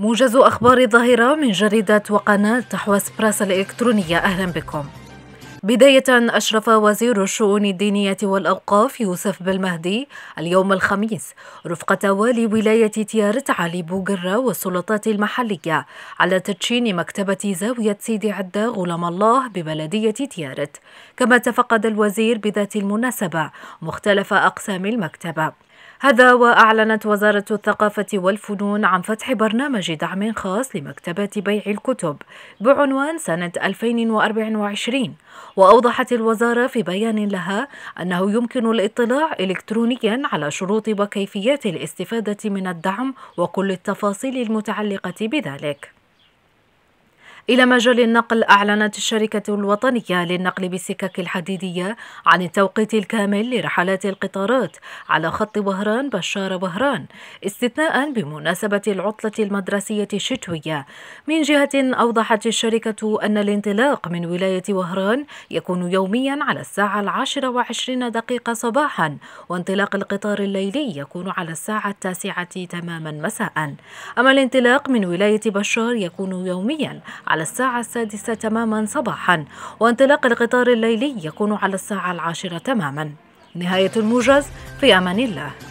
موجز أخبار ظاهرة من جريدة وقناة تحواس براس الإلكترونية أهلا بكم بداية أشرف وزير الشؤون الدينية والأوقاف يوسف بالمهدي اليوم الخميس رفقة والي ولاية تيارت علي بوغرة والسلطات المحلية على تدشين مكتبة زاوية سيدي عدة غلام الله ببلدية تيارت كما تفقد الوزير بذات المناسبة مختلف أقسام المكتبة هذا وأعلنت وزارة الثقافة والفنون عن فتح برنامج دعم خاص لمكتبات بيع الكتب بعنوان سنة 2024 وأوضحت الوزارة في بيان لها أنه يمكن الاطلاع إلكترونيا على شروط وكيفيات الاستفادة من الدعم وكل التفاصيل المتعلقة بذلك إلى مجال النقل أعلنت الشركة الوطنية للنقل بالسكك الحديدية عن التوقيت الكامل لرحلات القطارات على خط وهران بشار وهران استثناء بمناسبة العطلة المدرسية الشتوية من جهة أوضحت الشركة أن الانطلاق من ولاية وهران يكون يوميا على الساعة العاشرة وعشرين دقيقة صباحا وانطلاق القطار الليلي يكون على الساعة التاسعة تماما مساء أما الانطلاق من ولاية بشار يكون يوميا على الساعة السادسة تماما صباحا وانطلاق القطار الليلي يكون على الساعة العاشرة تماما نهاية الموجز في أمان الله